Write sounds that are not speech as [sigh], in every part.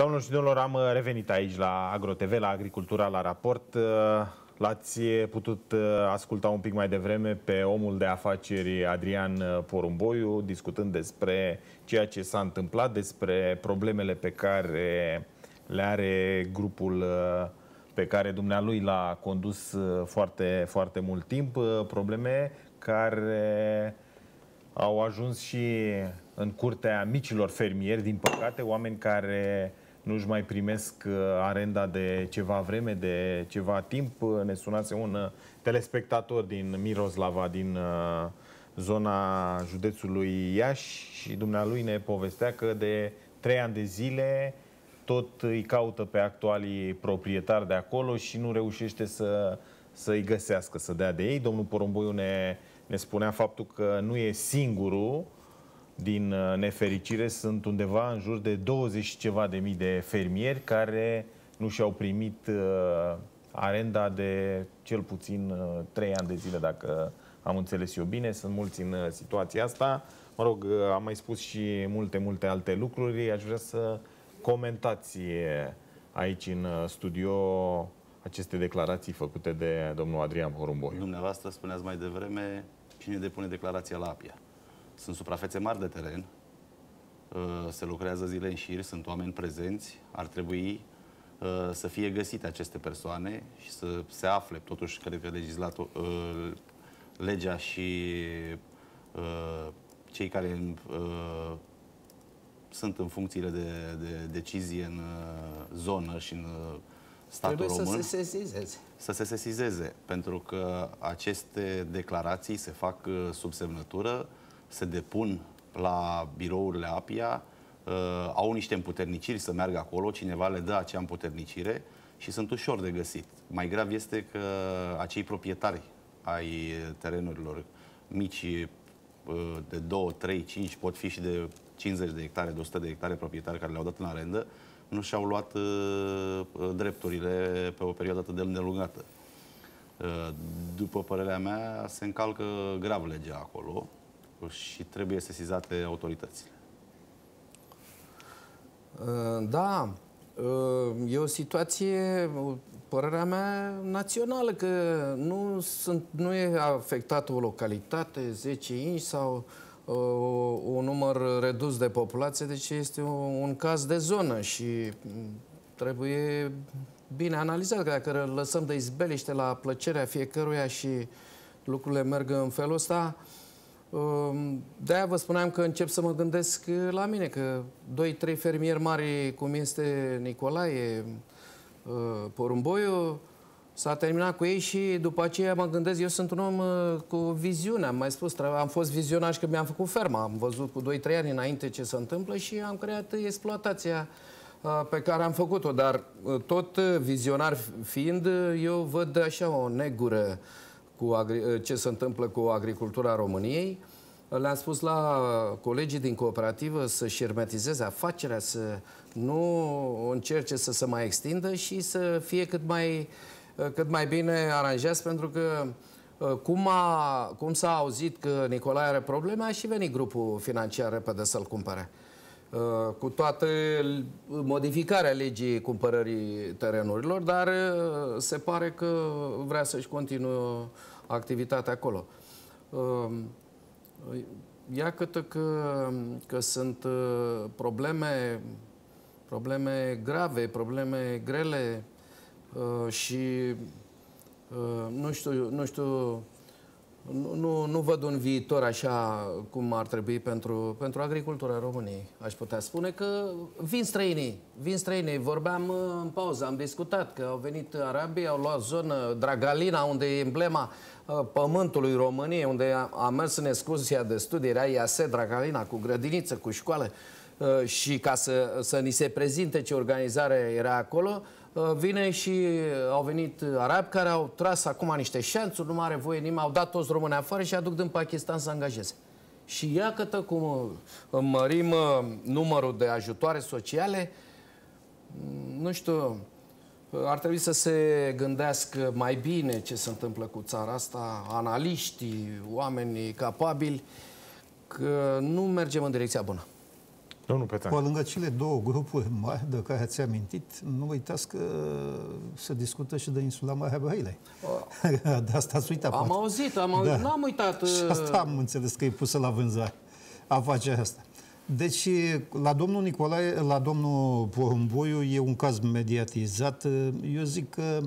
Domnul și domnilor, am uh, revenit aici la AgroTV, la Agricultura, la raport. Uh, l-ați uh, putut asculta un pic mai devreme pe omul de afaceri Adrian Porumboiu, discutând despre ceea ce s-a întâmplat, despre problemele pe care le are grupul pe care dumnealui l-a condus foarte, foarte mult timp, probleme care au ajuns și în curtea micilor fermieri, din păcate, oameni care nu-și mai primesc uh, arenda de ceva vreme, de ceva timp. Uh, ne sunase un uh, telespectator din Miroslava, din zona județului Iași și dumnealui ne povestea că de trei ani de zile tot îi caută pe actualii proprietari de acolo și nu reușește să, să îi găsească, să dea de ei. Domnul Porumboiu ne, ne spunea faptul că nu e singurul din uh, nefericire, sunt undeva în jur de 20 și ceva de mii de fermieri care nu și-au primit uh, arenda de cel puțin uh, 3 ani de zile, dacă am înțeles eu bine. Sunt mulți în uh, situația asta. Mă rog, uh, am mai spus și multe, multe alte lucruri. Aș vrea să comentați uh, aici în uh, studio aceste declarații făcute de domnul Adrian Horumboi. Dumneavoastră spuneați mai devreme cine depune declarația la APIA. Sunt suprafețe mari de teren, uh, se lucrează zile în șir, sunt oameni prezenți, ar trebui uh, să fie găsite aceste persoane și să se afle. Totuși, cred că legislator, uh, legea și cei care sunt în funcțiile de, de decizie în zonă și în statul Trebuie român. să se sesizeze. Să se sesizeze, pentru că aceste declarații se fac sub semnătură se depun la birourile APIA, uh, au niște împuterniciri să meargă acolo, cineva le dă acea împuternicire și sunt ușor de găsit. Mai grav este că acei proprietari ai terenurilor mici uh, de 2, 3, 5, pot fi și de 50 de hectare, de 100 de hectare proprietari care le-au dat în arendă, nu și-au luat uh, drepturile pe o perioadă atât de îndelungată. După părerea mea, se încalcă grav legea acolo și trebuie sesizate autoritățile. Uh, da, uh, e o situație, părerea mea, națională, că nu, sunt, nu e afectată o localitate, 10 inși sau uh, un număr redus de populație, deci este un, un caz de zonă și trebuie bine analizat, că dacă lăsăm de izbeliște la plăcerea fiecăruia și lucrurile merg în felul ăsta, uh, de-aia vă spuneam că încep să mă gândesc la mine, că doi, trei fermieri mari, cum este Nicolae, uh, Porumboiu, s-a terminat cu ei și după aceea mă gândesc, eu sunt un om uh, cu viziune, am mai spus, am fost vizionaș și că mi-am făcut ferma, am văzut cu 2-3 ani înainte ce se întâmplă și am creat exploatația uh, pe care am făcut-o, dar tot vizionar fiind, eu văd așa o negură cu eh, ce se întâmplă cu agricultura României. Le-am spus la colegii din cooperativă să-și hermetizeze afacerea, să nu încerce să se mai extindă și să fie cât mai, eh, cât mai bine aranjează, pentru că eh, cum, a, cum s auzit că Nicolae are probleme, a și venit grupul financiar repede să-l cumpere. Uh, cu toată modificarea legii cumpărării terenurilor, dar uh, se pare că vrea să-și continue activitatea acolo. Uh, ia câtă că, că sunt probleme, probleme grave, probleme grele și nu știu, nu știu nu, nu, nu văd un viitor așa cum ar trebui pentru, pentru agricultura României. Aș putea spune că vin străinii, vin străinii. Vorbeam uh, în pauză, am discutat că au venit arabii, au luat zonă, Dragalina, unde e emblema uh, pământului României, unde a mers în excursia de studii, era IAS Dragalina, cu grădiniță, cu școală, uh, și ca să, să ni se prezinte ce organizare era acolo, Uh, vine și uh, au venit uh, arabi care au tras acum niște șanțuri, nu mai are voie nimeni, au dat toți români afară și aduc din Pakistan să angajeze. Și iată cum mărim numărul de ajutoare sociale, mm, nu știu, ar trebui să se gândească mai bine ce se întâmplă cu țara asta, analiștii, oamenii capabili, că nu mergem în direcția bună. Domnul Petan. Pe lângă cele două grupuri mari de care ați amintit, nu uitați că se discută și de insula Marea Brăilei. [laughs] de asta ați uitat. Am poate. auzit, am auzit, da. n-am uitat. [laughs] Și asta am înțeles că e pusă la vânzare afacerea asta. Deci, la domnul Nicolae, la domnul Porumboiu, e un caz mediatizat. Eu zic că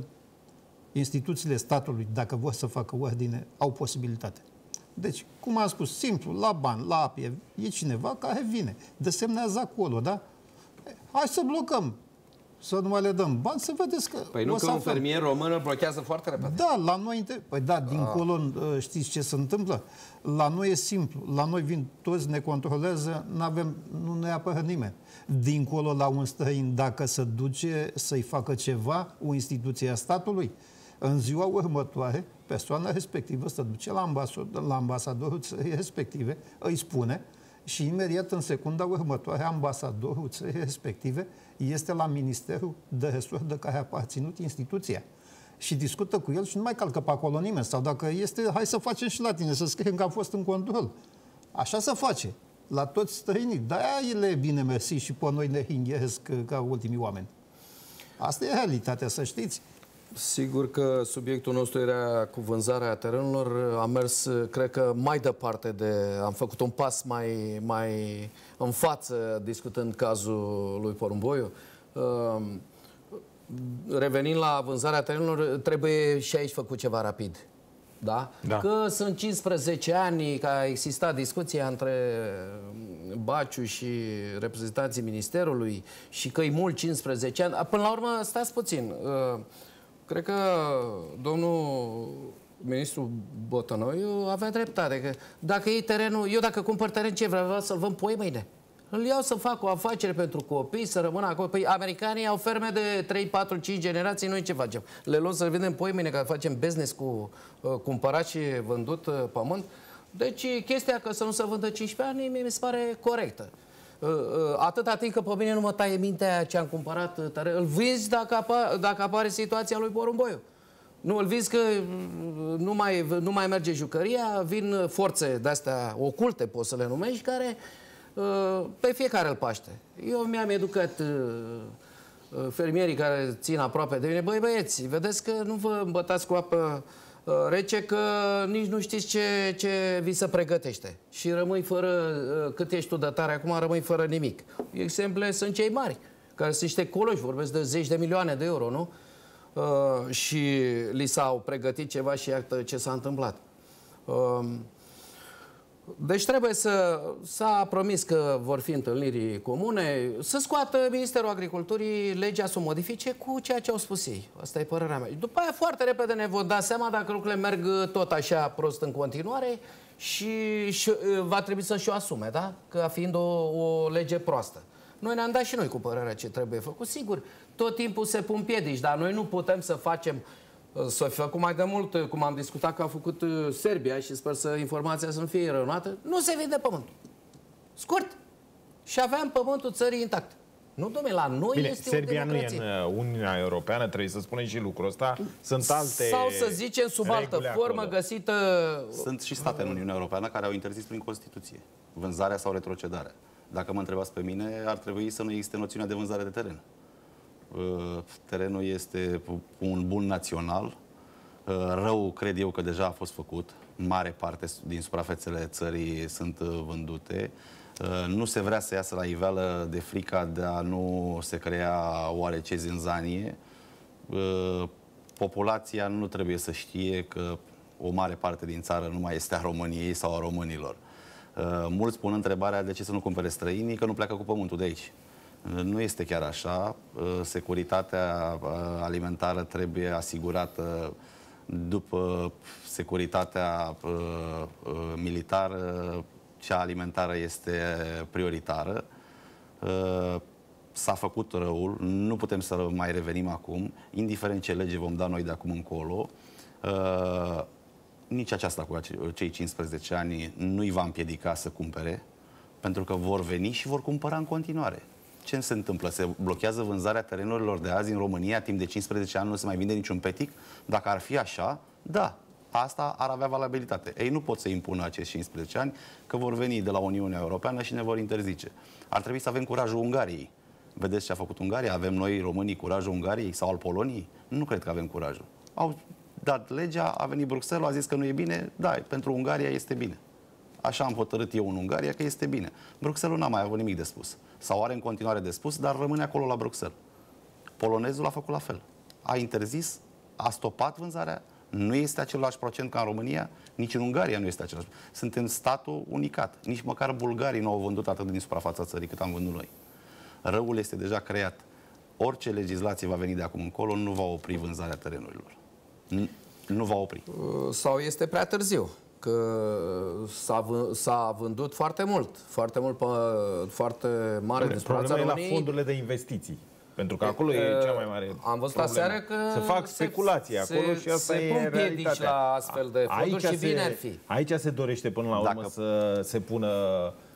instituțiile statului, dacă vor să facă ordine, au posibilitate. Deci, cum am spus, simplu, la ban, la apie, e cineva care vine, desemnează acolo, da? Hai să blocăm, să nu mai le dăm bani, să vedeți că... Păi nu că un fermier român îl blochează foarte repede. Da, la noi... Inter... Păi da, ah. dincolo ah. știți ce se întâmplă? La noi e simplu. La noi vin toți, ne controlează, avem, nu ne apără nimeni. Dincolo la un străin, dacă se duce să-i facă ceva, o instituție a statului, în ziua următoare, persoana respectivă se duce la, ambasador, la ambasadorul țării respective, îi spune și imediat în secunda următoare ambasadorul țării respective este la Ministerul de Resort de care a aparținut instituția și discută cu el și nu mai calcă pe acolo nimeni. Sau dacă este, hai să facem și la tine, să scriem că a fost în control. Așa se face. La toți străinii. De-aia ele bine mersi și pe noi ne hingheresc ca ultimii oameni. Asta e realitatea, să știți. Sigur că subiectul nostru era cu vânzarea terenurilor. Am mers, cred că, mai departe de... Am făcut un pas mai, mai în față discutând cazul lui Porumboiu. Ehm, revenind la vânzarea terenurilor, trebuie și aici făcut ceva rapid. Da? da? Că sunt 15 ani că a existat discuția între mm, Baciu și reprezentanții Ministerului și că e mult 15 ani. Până la urmă, stați puțin... Uh, Cred că domnul ministru Botănoiu avea dreptate. Că dacă e terenul, eu dacă cumpăr teren, ce vreau să-l vând poi mâine? Îl iau să fac o afacere pentru copii, să rămână acolo. Păi americanii au ferme de 3, 4, 5 generații, noi ce facem? Le luăm să vindem poi mâine că facem business cu uh, cumpărat și vândut uh, pământ. Deci chestia că să nu se vândă 15 ani, mi se pare corectă. Ă, ă, atâta timp că pe mine nu mă taie mintea ce am cumpărat ă, tare, îl vinzi dacă, apa, dacă apare situația lui Porumboiu. Nu, îl vinzi că mm, nu mai, nu mai merge jucăria, vin forțe de-astea oculte, poți să le numești, care pe fiecare îl paște. Eu mi-am educat fermierii care țin aproape de mine, băi băieți, vedeți că nu vă îmbătați cu apă Uh, rece că nici nu știți ce, ce vi se pregătește. Și rămâi fără, uh, cât ești tu de tare acum, rămâi fără nimic. Exemple sunt cei mari, care sunt niște coloși, vorbesc de zeci de milioane de euro, nu? Uh, și li s-au pregătit ceva și iată ce s-a întâmplat. Uh, deci trebuie să... S-a promis că vor fi întâlniri comune, să scoată Ministerul Agriculturii legea să o modifice cu ceea ce au spus ei. Asta e părerea mea. După aia foarte repede ne vom da seama dacă lucrurile merg tot așa prost în continuare și, și va trebui să și-o asume, da? Că fiind o, o lege proastă. Noi ne-am dat și noi cu părerea ce trebuie făcut. Sigur, tot timpul se pun piedici, dar noi nu putem să facem să fi făcut mai de mult, cum am discutat că a făcut uh, Serbia și sper să informația să nu fie eronată, nu se vinde pământul. Scurt. Și aveam pământul țării intact. Nu, domnule, la noi Bine, este Serbia o democrație. nu e în uh, Uniunea Europeană, trebuie să spunem și lucrul ăsta. Sunt alte Sau să zicem sub altă formă acolo. găsită... Sunt și state în Uniunea Europeană care au interzis prin Constituție vânzarea sau retrocedarea. Dacă mă întrebați pe mine, ar trebui să nu existe noțiunea de vânzare de teren. Uh, terenul este un bun național. Uh, rău cred eu că deja a fost făcut. Mare parte din suprafețele țării sunt uh, vândute. Nu se vrea să iasă la iveală de frica de a nu se crea oarece zinzanie. Populația nu trebuie să știe că o mare parte din țară nu mai este a României sau a românilor. Mulți pun întrebarea de ce să nu cumpere străinii, că nu pleacă cu pământul de aici. Nu este chiar așa. Uh, securitatea uh, alimentară trebuie asigurată după securitatea uh, militară, cea alimentară este prioritară. S-a făcut răul, nu putem să mai revenim acum, indiferent ce lege vom da noi de acum încolo. Nici aceasta cu cei 15 ani nu-i va împiedica să cumpere, pentru că vor veni și vor cumpăra în continuare ce se întâmplă? Se blochează vânzarea terenurilor de azi în România, timp de 15 ani nu se mai vinde niciun petic? Dacă ar fi așa, da, asta ar avea valabilitate. Ei nu pot să impună acești 15 ani că vor veni de la Uniunea Europeană și ne vor interzice. Ar trebui să avem curajul Ungariei. Vedeți ce a făcut Ungaria? Avem noi românii curajul Ungariei sau al Poloniei? Nu cred că avem curajul. Au dat legea, a venit Bruxelles, a zis că nu e bine, da, pentru Ungaria este bine. Așa am hotărât eu în Ungaria că este bine. Bruxelles nu a mai avut nimic de spus sau are în continuare de spus, dar rămâne acolo la Bruxelles. Polonezul a făcut la fel. A interzis, a stopat vânzarea, nu este același procent ca în România, nici în Ungaria nu este același. Suntem statul unicat. Nici măcar bulgarii nu au vândut atât din suprafața țării cât am vândut noi. Răul este deja creat. Orice legislație va veni de acum încolo nu va opri vânzarea terenurilor. Nu va opri. Sau este prea târziu că s-a vândut foarte mult, foarte mult, pe, foarte mare Dom'le, Problema e la fondurile de investiții. Pentru că acolo e cea mai mare Am văzut aseară că se fac speculații se, acolo și asta se pun e realitatea. la astfel de fonduri aici și bine se, ar fi. Aici se dorește până la urmă dacă, să se pună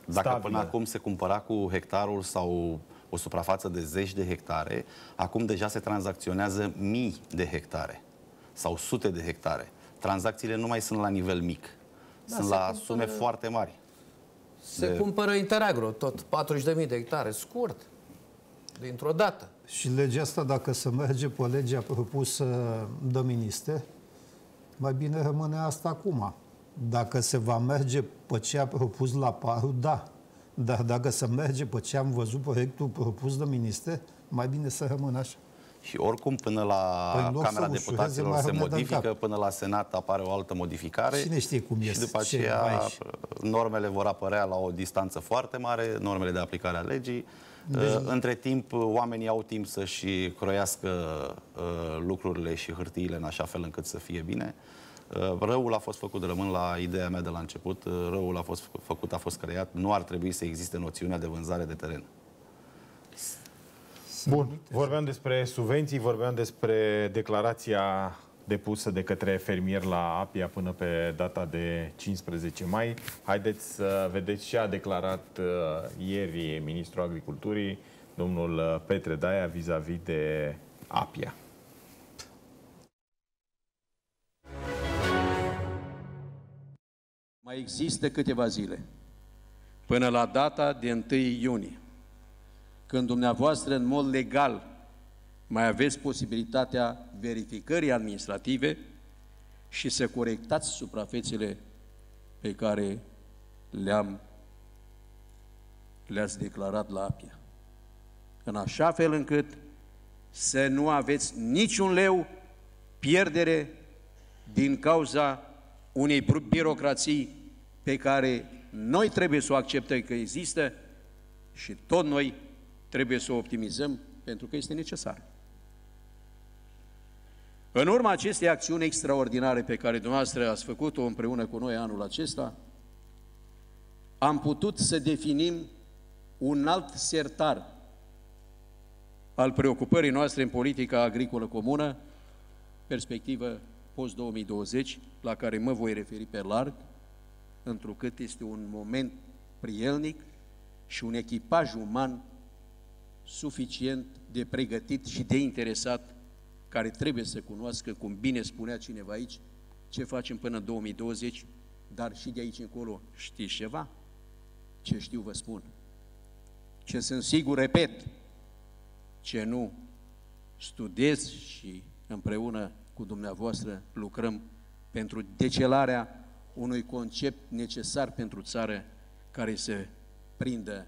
Dacă stabilă. până acum se cumpăra cu hectarul sau o suprafață de zeci de hectare, acum deja se tranzacționează mii de hectare sau sute de hectare. Tranzacțiile nu mai sunt la nivel mic da, Sunt la cumpără, sume foarte mari. Se de... cumpără Interagro, tot 40.000 de hectare, scurt, dintr-o dată. Și legea asta, dacă se merge pe legea propusă de ministe, mai bine rămâne asta acum. Dacă se va merge pe ce a propus la paru, da. Dar dacă se merge pe ce am văzut proiectul propus de ministre, mai bine să rămână așa. Și oricum până la păi Camera Deputaților se modifică, până la Senat apare o altă modificare. Cine știe cum este. Și după aceea normele vor apărea la o distanță foarte mare, normele de aplicare a legii. Deci... deci între timp, oamenii au timp să-și croiască uh, lucrurile și hârtiile în așa fel încât să fie bine. Uh, răul a fost făcut, rămân la ideea mea de la început, uh, răul a fost făcut, a fost creat, nu ar trebui să existe noțiunea de vânzare de teren. Bun, vorbeam despre subvenții, vorbeam despre declarația depusă de către fermier la APIA până pe data de 15 mai. Haideți să vedeți ce a declarat uh, ieri ministrul agriculturii, domnul uh, Petre Daia, vis-a-vis -vis de APIA. Mai există câteva zile până la data de 1 iunie când dumneavoastră în mod legal mai aveți posibilitatea verificării administrative și să corectați suprafețele pe care le-am le-ați declarat la APIA. În așa fel încât să nu aveți niciun leu pierdere din cauza unei birocrații pe care noi trebuie să o acceptăm că există și tot noi trebuie să o optimizăm pentru că este necesar. În urma acestei acțiuni extraordinare pe care dumneavoastră ați făcut-o împreună cu noi anul acesta, am putut să definim un alt sertar al preocupării noastre în politica agricolă comună, perspectivă post-2020, la care mă voi referi pe larg, întrucât este un moment prielnic și un echipaj uman suficient de pregătit și de interesat care trebuie să cunoască, cum bine spunea cineva aici, ce facem până în 2020, dar și de aici încolo știți ceva? Ce știu vă spun. Ce sunt sigur, repet, ce nu studez și împreună cu dumneavoastră lucrăm pentru decelarea unui concept necesar pentru țară care se prindă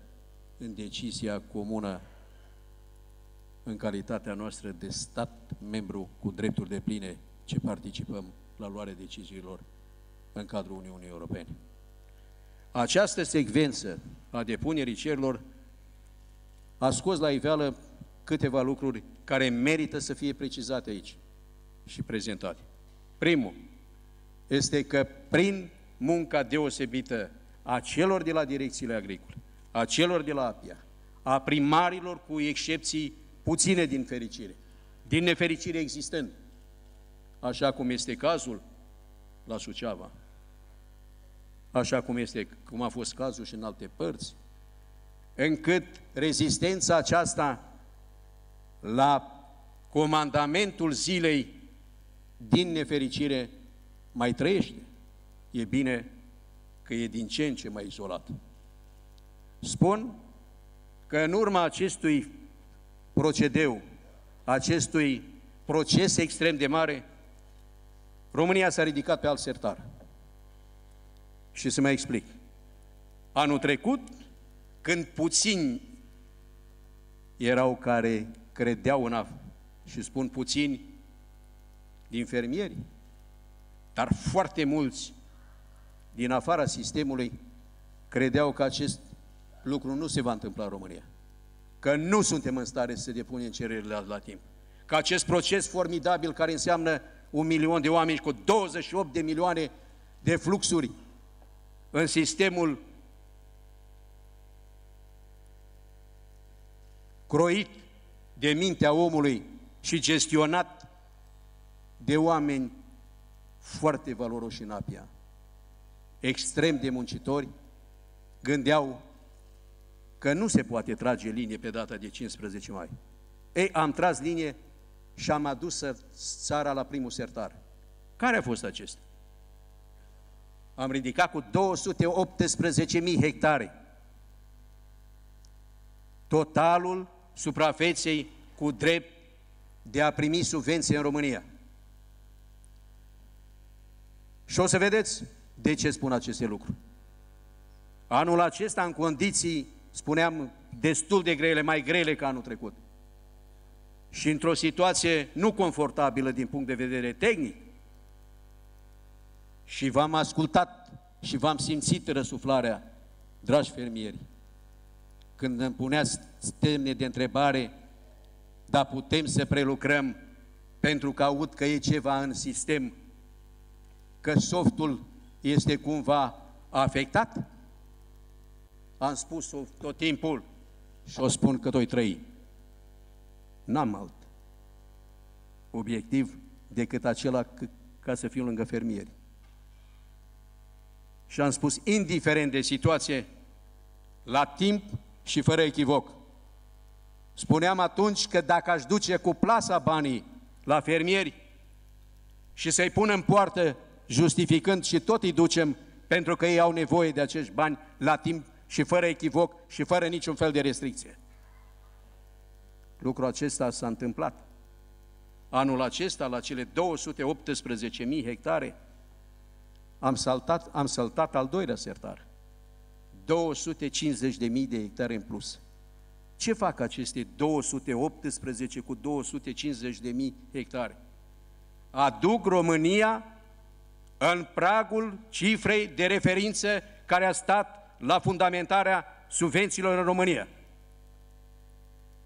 în decizia comună în calitatea noastră de stat membru cu drepturi de pline ce participăm la luarea deciziilor în cadrul Uniunii Europene. Această secvență a depunerii cerilor a scos la iveală câteva lucruri care merită să fie precizate aici și prezentate. Primul este că prin munca deosebită a celor de la direcțiile agricole, a celor de la APIA, a primarilor cu excepții Puține din fericire. Din nefericire existent. Așa cum este cazul la Suceava. Așa cum, este, cum a fost cazul și în alte părți. Încât rezistența aceasta la comandamentul zilei din nefericire mai trăiește. E bine că e din ce în ce mai izolat. Spun că în urma acestui procedeu acestui proces extrem de mare, România s-a ridicat pe alt sertar. Și să mai explic. Anul trecut, când puțini erau care credeau în afară, și spun puțini din fermieri, dar foarte mulți din afara sistemului credeau că acest lucru nu se va întâmpla în România că nu suntem în stare să depunem cererile la, timp. Că acest proces formidabil care înseamnă un milion de oameni cu 28 de milioane de fluxuri în sistemul croit de mintea omului și gestionat de oameni foarte valoroși în Apia. Extrem de muncitori, gândeau că nu se poate trage linie pe data de 15 mai. Ei, am tras linie și am adus țara la primul sertar. Care a fost acesta? Am ridicat cu 218.000 hectare. Totalul suprafeței cu drept de a primi subvenții în România. Și o să vedeți de ce spun aceste lucruri. Anul acesta, în condiții spuneam, destul de grele, mai grele ca anul trecut. Și într-o situație nu confortabilă din punct de vedere tehnic. Și v-am ascultat și v-am simțit răsuflarea, dragi fermieri, când îmi puneați temne de întrebare, dar putem să prelucrăm pentru că aud că e ceva în sistem, că softul este cumva afectat? am spus-o tot timpul și o spun că doi trăi. N-am alt obiectiv decât acela ca să fiu lângă fermieri. Și am spus, indiferent de situație, la timp și fără echivoc. Spuneam atunci că dacă aș duce cu plasa banii la fermieri și să-i pun în poartă, justificând și tot îi ducem, pentru că ei au nevoie de acești bani la timp și fără echivoc și fără niciun fel de restricție. Lucrul acesta s-a întâmplat. Anul acesta, la cele 218.000 hectare, am, saltat, am saltat al doilea sertar. 250.000 de hectare în plus. Ce fac aceste 218 cu 250.000 hectare? Aduc România în pragul cifrei de referință care a stat la fundamentarea subvențiilor în România.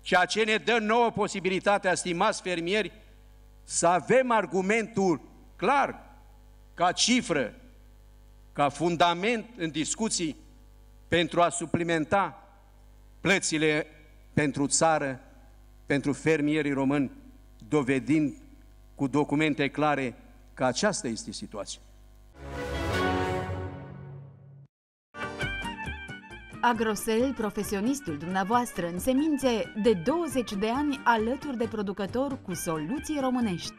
Ceea ce ne dă nouă posibilitatea, stimați fermieri, să avem argumentul clar, ca cifră, ca fundament în discuții pentru a suplimenta plățile pentru țară, pentru fermierii români, dovedind cu documente clare că aceasta este situația. Agrosel, profesionistul dumneavoastră în semințe de 20 de ani alături de producător cu soluții românești.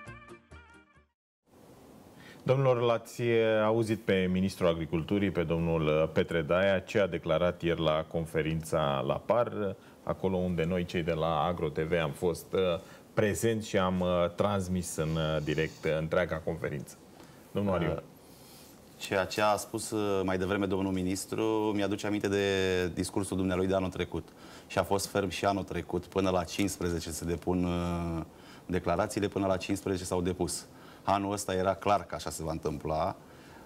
Domnilor, l-ați eh, auzit pe Ministrul Agriculturii, pe domnul eh, Petre Daia, ce a declarat ieri la conferința la PAR, acolo unde noi cei de la AgroTV am fost eh, prezenți și am transmis în direct întreaga conferință. Domnul ah, Ariu. Ceea ce a spus uh, mai devreme domnul ministru mi-aduce aminte de discursul dumnealui de anul trecut. Și a fost ferm și anul trecut, până la 15 se depun uh, declarațiile, până la 15 s-au depus. Anul ăsta era clar că așa se va întâmpla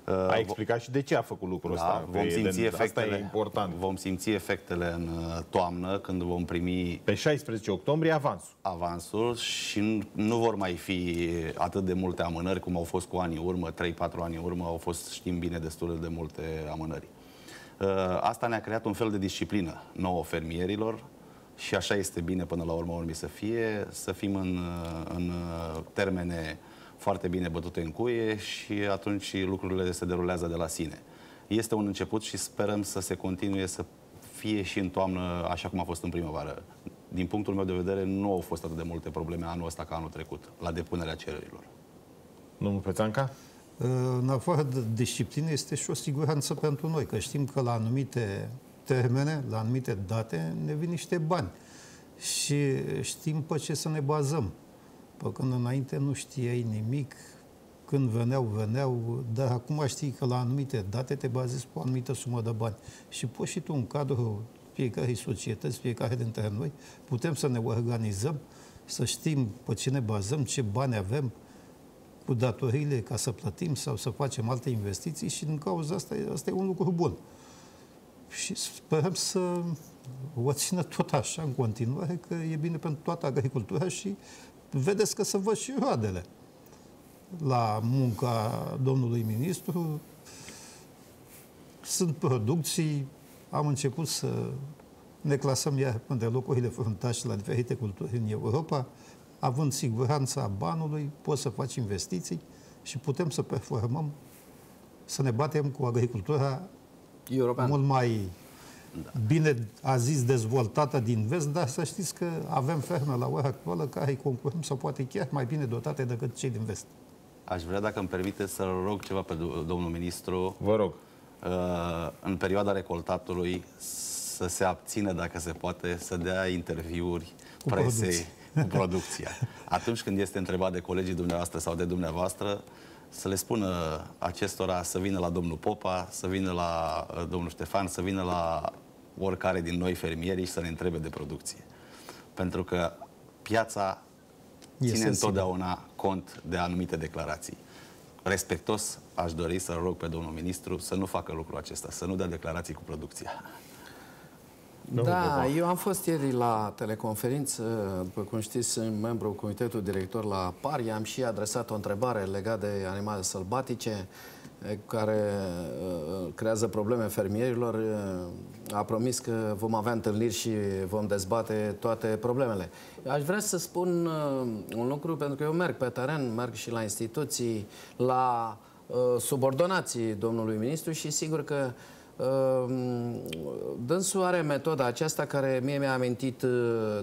a uh, explicat și de ce a făcut lucrul da, ăsta. Vom simți, efectele, asta e important. vom simți efectele în uh, toamnă, când vom primi... Pe 16 octombrie avansul. Avansul și nu vor mai fi atât de multe amânări cum au fost cu anii urmă, 3-4 ani urmă, au fost, știm bine, destul de multe amânări. Uh, asta ne-a creat un fel de disciplină nouă fermierilor, și așa este bine până la urmă urmii să fie, să fim în, în termene foarte bine bătute în cuie și atunci lucrurile se derulează de la sine. Este un început și sperăm să se continue să fie și în toamnă așa cum a fost în primăvară. Din punctul meu de vedere, nu au fost atât de multe probleme anul ăsta ca anul trecut, la depunerea cererilor. Domnul Pețanca? În afară de disciplină este și o siguranță pentru noi, că știm că la anumite termene, la anumite date, ne vin niște bani și știm pe ce să ne bazăm. Pe când înainte nu știai nimic, când veneau, veneau, dar acum știi că la anumite date te bazezi pe o anumită sumă de bani. Și poți și tu, în cadrul fiecarei societăți, fiecare dintre noi, putem să ne organizăm, să știm pe cine bazăm, ce bani avem, cu datorile ca să plătim sau să facem alte investiții și din cauza asta, asta e un lucru bun. Și sperăm să o țină tot așa în continuare, că e bine pentru toată agricultura și vedeți că să văd și roadele la munca domnului ministru. Sunt producții, am început să ne clasăm iar de locurile fruntași la diferite culturi în Europa, având siguranța banului, poți să faci investiții și putem să performăm, să ne batem cu agricultura European. mult mai da. bine a zis dezvoltată din vest, dar să știți că avem ferme la ora actuală care îi concurăm sau poate chiar mai bine dotate decât cei din vest. Aș vrea, dacă îmi permite, să rog ceva pe domnul ministru. Vă rog. Uh, în perioada recoltatului să se abțină, dacă se poate, să dea interviuri cu presei producție. cu producția. [laughs] Atunci când este întrebat de colegii dumneavoastră sau de dumneavoastră, să le spună acestora să vină la domnul Popa, să vină la uh, domnul Ștefan, să vină la oricare din noi fermieri și să ne întrebe de producție. Pentru că piața e ține sensibil. întotdeauna cont de anumite declarații. Respectos, aș dori să rog pe domnul ministru să nu facă lucrul acesta, să nu dea declarații cu producția. Da, eu am fost ieri la teleconferință, după cum știți, sunt membru Comitetul Director la PARI, am și adresat o întrebare legată de animale sălbatice eh, care eh, creează probleme fermierilor. Eh, a promis că vom avea întâlniri și vom dezbate toate problemele. Aș vrea să spun un lucru, pentru că eu merg pe teren, merg și la instituții, la subordonații domnului ministru și sigur că uh, Ehm, dânsul are metoda aceasta care mie mi-a amintit eh,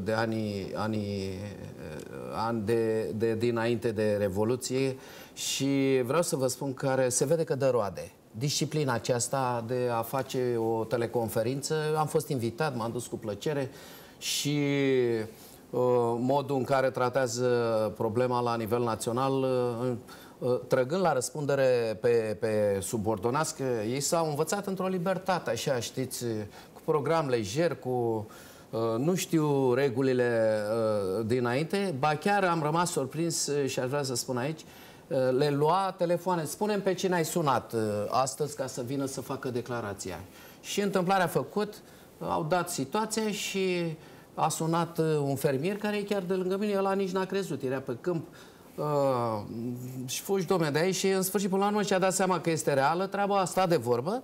de anii, anii eh, ani de, de, dinainte de Revoluție și vreau să vă spun că se vede că dă roade. Disciplina aceasta de a face o teleconferință, am fost invitat, m-am dus cu plăcere și eh, modul în care tratează problema la nivel național Ă, trăgând la răspundere pe, pe subordonați că ei s-au învățat într-o libertate, așa, știți, cu program lejer, cu ă, nu știu regulile ă, dinainte, ba chiar am rămas surprins și aș vrea să spun aici, le lua telefoane, spunem pe cine ai sunat astăzi ca să vină să facă declarația. Și întâmplarea făcut, au dat situația și a sunat un fermier care e chiar de lângă mine, ăla nici n-a crezut, era pe câmp, uh, și fugi, domne, de aici și în sfârșit, până la urmă, și-a dat seama că este reală treaba, a stat de vorbă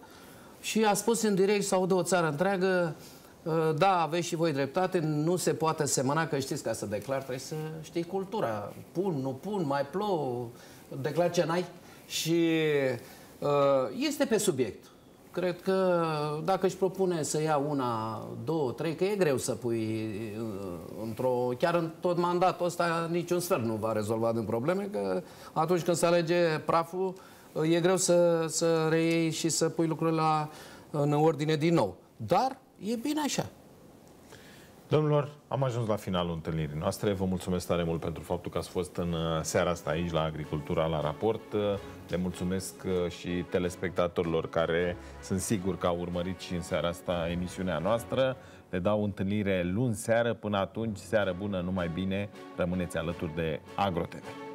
și a spus în direct sau de o țară întreagă, uh, da, aveți și voi dreptate, nu se poate semăna, că știți, ca să declar, trebuie să știi cultura. Pun, nu pun, mai plou, declar ce n-ai. Și uh, este pe subiect. Cred că dacă își propune să ia una, două, trei, că e greu să pui uh, într-o... Chiar în tot mandatul ăsta niciun sfert nu va rezolva din probleme, că atunci când se alege praful, uh, e greu să, să reiei și să pui lucrurile la, în ordine din nou. Dar e bine așa. Domnilor, am ajuns la finalul întâlnirii noastre. Vă mulțumesc tare mult pentru faptul că ați fost în uh, seara asta aici la Agricultura la Raport. Uh, le mulțumesc uh, și telespectatorilor care sunt sigur că au urmărit și în seara asta emisiunea noastră. Le dau întâlnire luni seară. Până atunci, seară bună, numai bine. Rămâneți alături de AgroTV.